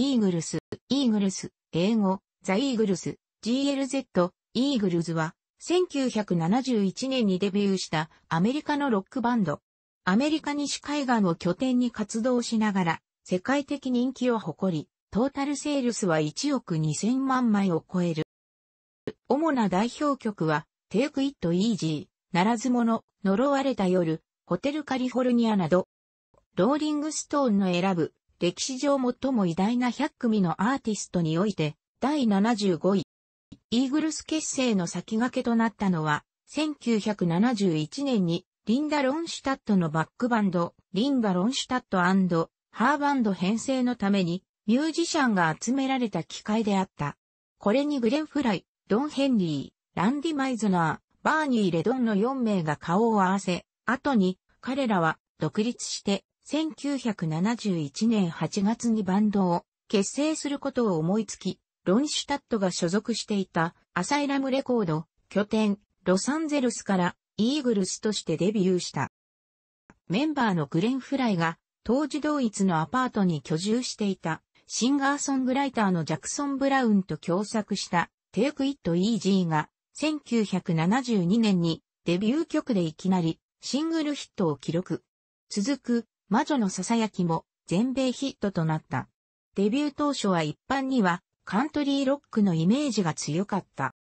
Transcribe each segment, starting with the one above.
イーグルス、イーグルス、英語、ザ・イーグルス、GLZ、イーグルズは、1971年にデビューしたアメリカのロックバンド。アメリカ西海岸を拠点に活動しながら、世界的人気を誇り、トータルセールスは1億2000万枚を超える。主な代表曲は、Take It Easy、ならず者、呪われた夜、ホテルカリフォルニアなど、ローリングストーンの選ぶ歴史上最も偉大な100組のアーティストにおいて、第75位。イーグルス結成の先駆けとなったのは、1971年にリンダ・ロンシュタットのバックバンド、リンダ・ロンシュタットハーバンド編成のためにミュージシャンが集められた機会であった。これにグレン・フライ、ドン・ヘンリー、ランディ・マイズナー、バーニー・レドンの4名が顔を合わせ、後に彼らは独立して1971年8月にバンドを結成することを思いつき、ロンシュタットが所属していたアサイラムレコード拠点ロサンゼルスからイーグルスとしてデビューした。メンバーのグレン・フライが当時同一のアパートに居住していたシンガーソングライターのジャクソン・ブラウンと共作したテイクイットイージーが1972年にデビュー曲でいきなりシングルヒットを記録。続く魔女の囁きも全米ヒットとなった。デビュー当初は一般にはカントリーロックのイメージが強かった。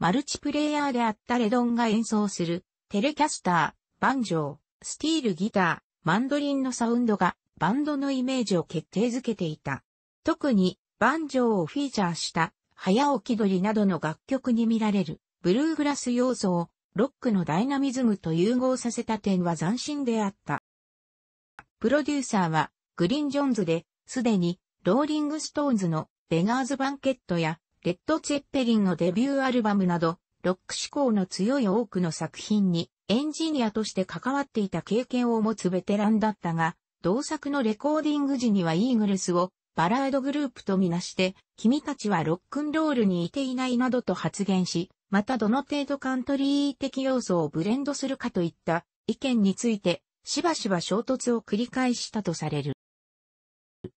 マルチプレイヤーであったレドンが演奏するテレキャスター、バンジョー、スティールギター、マンドリンのサウンドがバンドのイメージを決定づけていた。特にバンジョーをフィーチャーした早起き鳥などの楽曲に見られるブルーグラス要素をロックのダイナミズムと融合させた点は斬新であった。プロデューサーはグリーン・ジョンズで、すでにローリング・ストーンズのベガーズ・バンケットやレッド・チェッペリンのデビューアルバムなど、ロック志向の強い多くの作品にエンジニアとして関わっていた経験を持つベテランだったが、同作のレコーディング時にはイーグルスをバラードグループとみなして、君たちはロックンロールにいていないなどと発言し、またどの程度カントリー的要素をブレンドするかといった意見についてしばしば衝突を繰り返したとされる。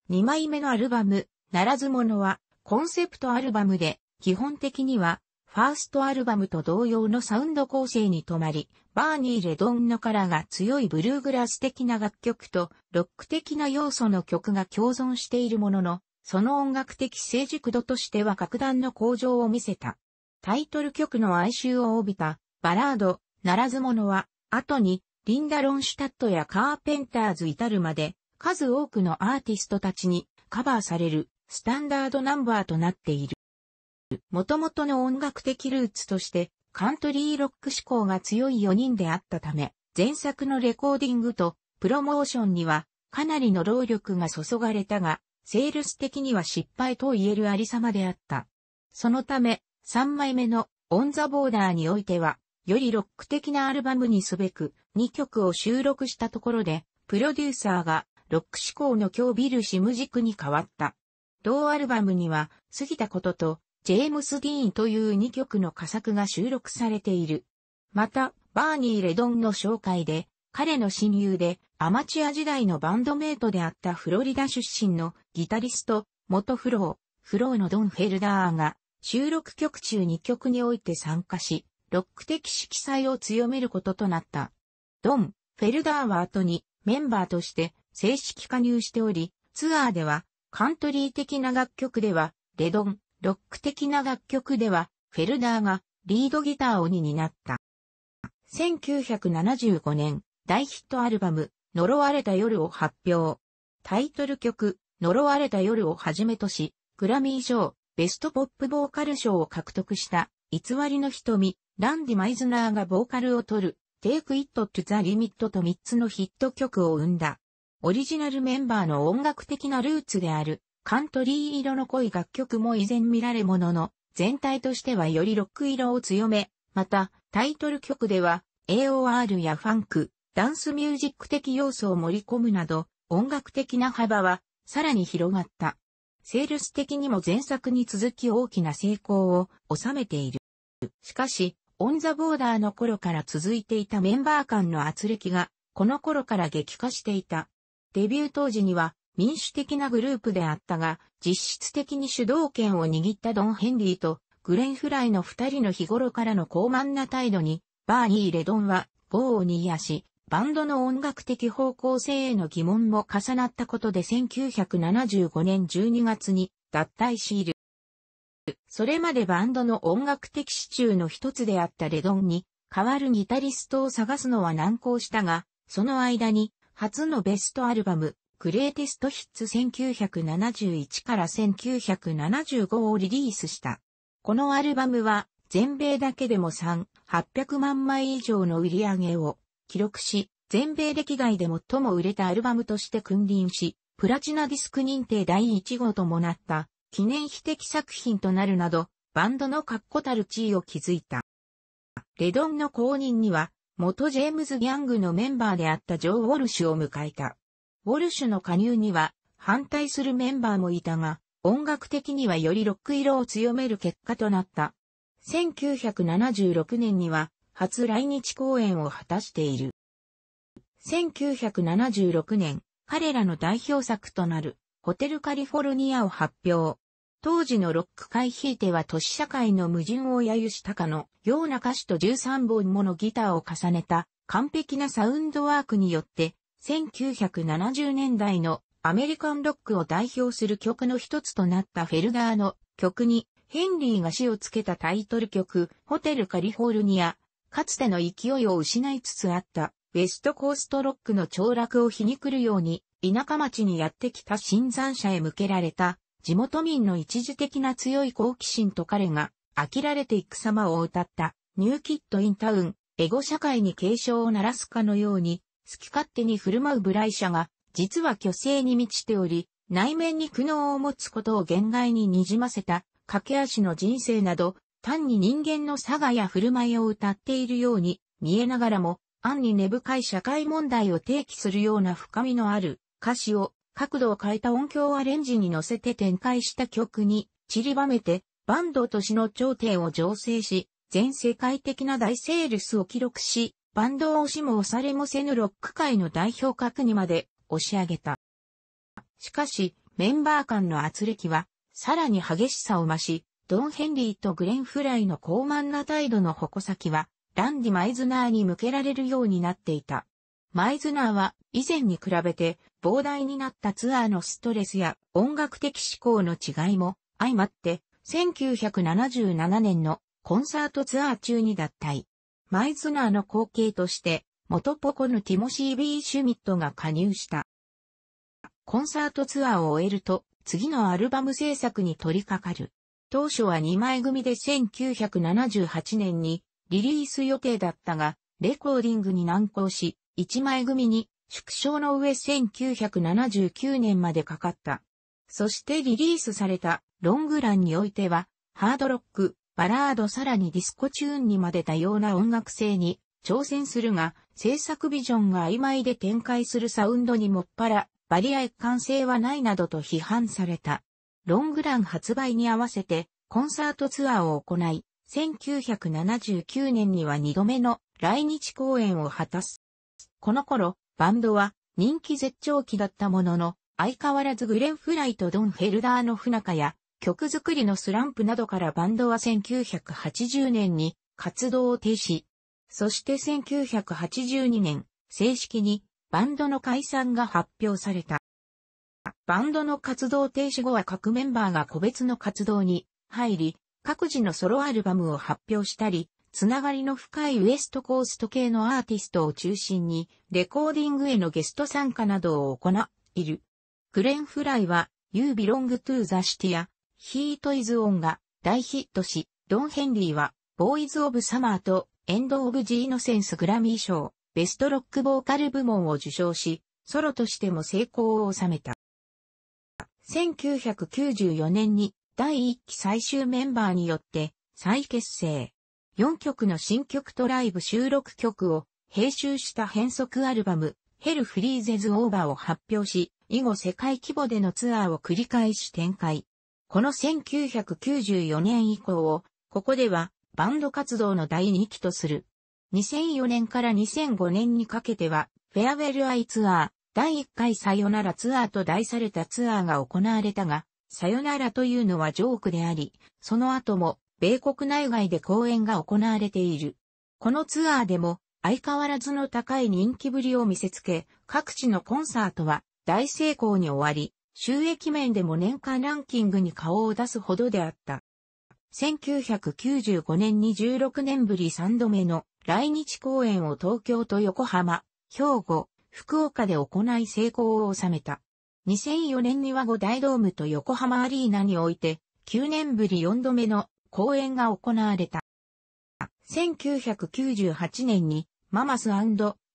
2枚目のアルバム、ならず者は、コンセプトアルバムで、基本的には、ファーストアルバムと同様のサウンド構成に止まり、バーニー・レドンのカラーが強いブルーグラス的な楽曲とロック的な要素の曲が共存しているものの、その音楽的成熟度としては格段の向上を見せた。タイトル曲の哀愁を帯びたバラード、ならず者は、後にリンダ・ロンシュタットやカーペンターズ至るまで、数多くのアーティストたちにカバーされるスタンダードナンバーとなっている。元々の音楽的ルーツとしてカントリーロック志向が強い4人であったため、前作のレコーディングとプロモーションにはかなりの労力が注がれたが、セールス的には失敗と言えるありさまであった。そのため、3枚目のオンザボーダーにおいては、よりロック的なアルバムにすべく、2曲を収録したところで、プロデューサーが、ロック志向の今日ビル・シムジクに変わった。同アルバムには、過ぎたことと、ジェームス・ディーンという2曲の佳作が収録されている。また、バーニー・レドンの紹介で、彼の親友で、アマチュア時代のバンドメイトであったフロリダ出身のギタリスト、元フロー、フローのドン・フェルダーが、収録曲中2曲において参加し、ロック的色彩を強めることとなった。ドン・フェルダーは後にメンバーとして正式加入しており、ツアーではカントリー的な楽曲ではレドン、ロック的な楽曲ではフェルダーがリードギター鬼になった。1975年大ヒットアルバム呪われた夜を発表。タイトル曲呪われた夜をはじめとし、グラミー賞ベストポップボーカル賞を獲得した偽りの瞳、ランディ・マイズナーがボーカルを取る Take It to the Limit と3つのヒット曲を生んだ。オリジナルメンバーの音楽的なルーツであるカントリー色の濃い楽曲も依然見られものの、全体としてはよりロック色を強め、またタイトル曲では AOR やファンク、ダンスミュージック的要素を盛り込むなど、音楽的な幅はさらに広がった。セールス的にも前作に続き大きな成功を収めている。しかし、オンザボーダーの頃から続いていたメンバー間の圧力が、この頃から激化していた。デビュー当時には民主的なグループであったが、実質的に主導権を握ったドン・ヘンリーとグレン・フライの二人の日頃からの高慢な態度に、バーニー・レドンはーを煮やし、バンドの音楽的方向性への疑問も重なったことで1975年12月に脱退しいる。それまでバンドの音楽的支柱の一つであったレドンに、代わるギタリストを探すのは難航したが、その間に、初のベストアルバム、グレーテストヒッツ1971から1975をリリースした。このアルバムは、全米だけでも3、800万枚以上の売り上げを記録し、全米歴代で最も売れたアルバムとして君臨し、プラチナディスク認定第1号ともなった記念碑的作品となるなど、バンドの確固たる地位を築いた。レドンの後任には、元ジェームズ・ギャングのメンバーであったジョー・ウォルシュを迎えた。ウォルシュの加入には反対するメンバーもいたが、音楽的にはよりロック色を強める結果となった。1976年には初来日公演を果たしている。1976年、彼らの代表作となるホテルカリフォルニアを発表。当時のロック界ひいては都市社会の矛盾を揶揄したかのような歌詞と13本ものギターを重ねた完璧なサウンドワークによって、1970年代のアメリカンロックを代表する曲の一つとなったフェルダーの曲に、ヘンリーが死をつけたタイトル曲、ホテルカリフォルニア、かつての勢いを失いつつあった、ウェストコーストロックの凋落を皮肉るように、田舎町にやってきた新参者へ向けられた、地元民の一時的な強い好奇心と彼が飽きられていく様を歌ったニューキッド・インタウン、エゴ社会に警鐘を鳴らすかのように、好き勝手に振る舞うブライ社が、実は虚勢に満ちており、内面に苦悩を持つことを限界に滲ませた、駆け足の人生など、単に人間の差がや振る舞いを歌っているように見えながらも、暗に根深い社会問題を提起するような深みのある歌詞を角度を変えた音響アレンジに乗せて展開した曲に散りばめて、バンドとしの頂点を醸成し、全世界的な大セールスを記録し、バンドを押しも押されもせぬロック界の代表格にまで押し上げた。しかし、メンバー間の圧力は、さらに激しさを増し、ドン・ヘンリーとグレン・フライの高慢な態度の矛先は、ランディ・マイズナーに向けられるようになっていた。マイズナーは、以前に比べて、膨大になったツアーのストレスや音楽的思考の違いも相まって、1977年のコンサートツアー中に脱退。マイズナーの後継として、元ポコのティモシー・ビー・シュミットが加入した。コンサートツアーを終えると、次のアルバム制作に取り掛かる。当初は2枚組で1978年にリリース予定だったが、レコーディングに難航し、1枚組に縮小の上1979年までかかった。そしてリリースされたロングランにおいては、ハードロック、バラードさらにディスコチューンにまで多様な音楽性に挑戦するが、制作ビジョンが曖昧で展開するサウンドにもっぱら、バリア一貫性はないなどと批判された。ロングラン発売に合わせて、コンサートツアーを行い、1979年には2度目の来日公演を果たす。この頃、バンドは人気絶頂期だったものの、相変わらずグレン・フライとドン・ヘルダーの不仲や曲作りのスランプなどからバンドは1980年に活動を停止。そして1982年、正式にバンドの解散が発表された。バンドの活動停止後は各メンバーが個別の活動に入り、各自のソロアルバムを発表したり、つながりの深いウエストコースト系のアーティストを中心に、レコーディングへのゲスト参加などを行いる。グレン・フライは、You Belong to the City や、Heat is On が大ヒットし、ドン・ヘンリーは、ボーイズ・オブ・サマーと、エンド・オブ・ジーノセンス・グラミー賞、ベスト・ロック・ボーカル部門を受賞し、ソロとしても成功を収めた。1994年に第1期最終メンバーによって再結成。4曲の新曲とライブ収録曲を編集した変則アルバム、ヘルフリーゼズオーバーを発表し、以後世界規模でのツアーを繰り返し展開。この1994年以降を、ここではバンド活動の第2期とする。2004年から2005年にかけては、フェアウェルアイツアー、第1回さよならツアーと題されたツアーが行われたが、さよならというのはジョークであり、その後も米国内外で公演が行われている。このツアーでも相変わらずの高い人気ぶりを見せつけ、各地のコンサートは大成功に終わり、収益面でも年間ランキングに顔を出すほどであった。1995年に16年ぶり3度目の来日公演を東京と横浜、兵庫、福岡で行い成功を収めた。2004年には5大ドームと横浜アリーナにおいて、9年ぶり4度目の公演が行われた。1998年にママス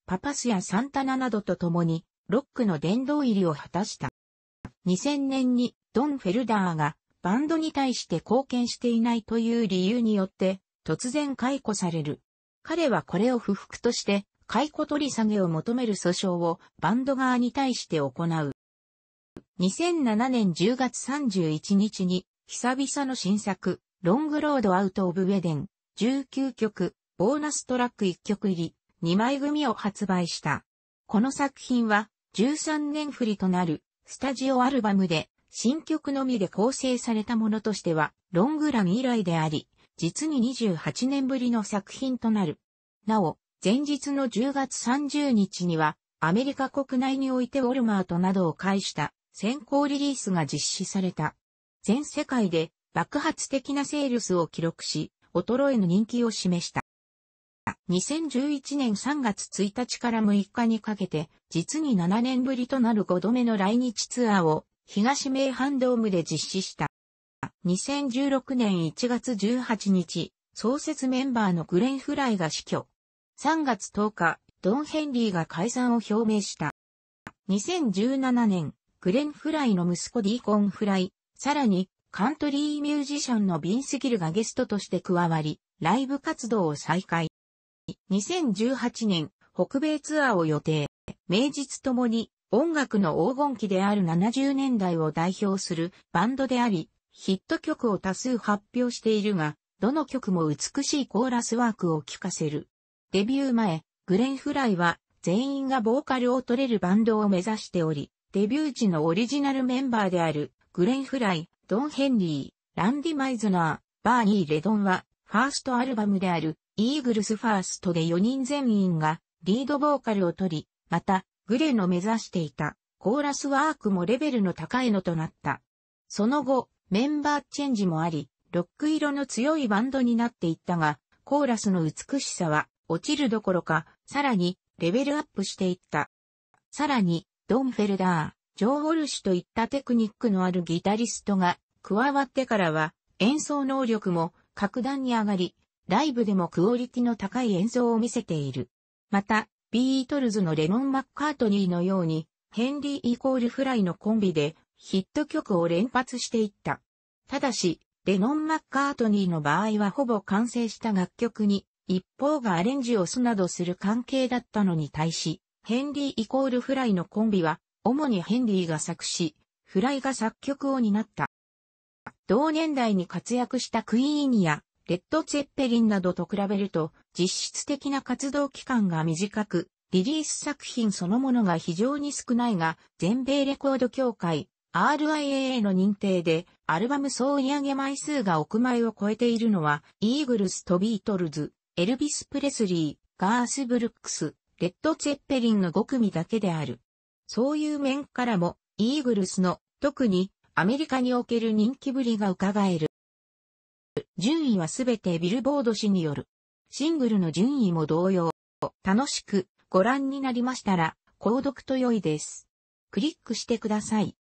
パパスやサンタナなどと共にロックの殿堂入りを果たした。2000年にドン・フェルダーがバンドに対して貢献していないという理由によって突然解雇される。彼はこれを不服として解雇取り下げを求める訴訟をバンド側に対して行う。2007年10月31日に久々の新作ロングロードアウトオブウェデン、19曲、ボーナストラック1曲入り、2枚組を発売した。この作品は、13年振りとなる、スタジオアルバムで、新曲のみで構成されたものとしては、ロングラン以来であり、実に28年ぶりの作品となる。なお、前日の10月30日には、アメリカ国内においてウォルマートなどを介した先行リリースが実施された。全世界で爆発的なセールスを記録し、衰えの人気を示した。2011年3月1日から6日にかけて、実に7年ぶりとなる5度目の来日ツアーを東名阪ドームで実施した。2016年1月18日、創設メンバーのグレン・フライが死去。3月10日、ドン・ヘンリーが解散を表明した。2017年、グレン・フライの息子ディーコン・フライ、さらにカントリーミュージシャンのビンスギルがゲストとして加わり、ライブ活動を再開。2018年、北米ツアーを予定。名実ともに音楽の黄金期である70年代を代表するバンドであり、ヒット曲を多数発表しているが、どの曲も美しいコーラスワークを聴かせる。デビュー前、グレン・フライは全員がボーカルを取れるバンドを目指しており、デビュー時のオリジナルメンバーであるグレン・フライ、ドン・ヘンリー、ランディ・マイズナー、バーニー・レドンは、ファーストアルバムである、イーグルスファーストで4人全員が、リードボーカルを取り、また、グレの目指していた、コーラスワークもレベルの高いのとなった。その後、メンバーチェンジもあり、ロック色の強いバンドになっていったが、コーラスの美しさは、落ちるどころか、さらに、レベルアップしていった。さらに、ドンフェルダー、ジョー・ウォルシュといったテクニックのあるギタリストが加わってからは演奏能力も格段に上がり、ライブでもクオリティの高い演奏を見せている。また、ビートルズのレノン・マッカートニーのように、ヘンリー・イコール・フライのコンビでヒット曲を連発していった。ただし、レノン・マッカートニーの場合はほぼ完成した楽曲に、一方がアレンジをすなどする関係だったのに対し、ヘンリー・イコール・フライのコンビは、主にヘンリーが作詞、フライが作曲を担った。同年代に活躍したクイーンやレッド・ツェッペリンなどと比べると実質的な活動期間が短く、リリース作品そのものが非常に少ないが、全米レコード協会 RIAA の認定でアルバム総売上枚数が億枚を超えているのは、イーグルスとビートルズ、エルビス・プレスリー、ガース・ブルックス、レッド・ツェッペリンの5組だけである。そういう面からも、イーグルスの、特に、アメリカにおける人気ぶりが伺える。順位はすべてビルボード氏による。シングルの順位も同様。楽しくご覧になりましたら、購読と良いです。クリックしてください。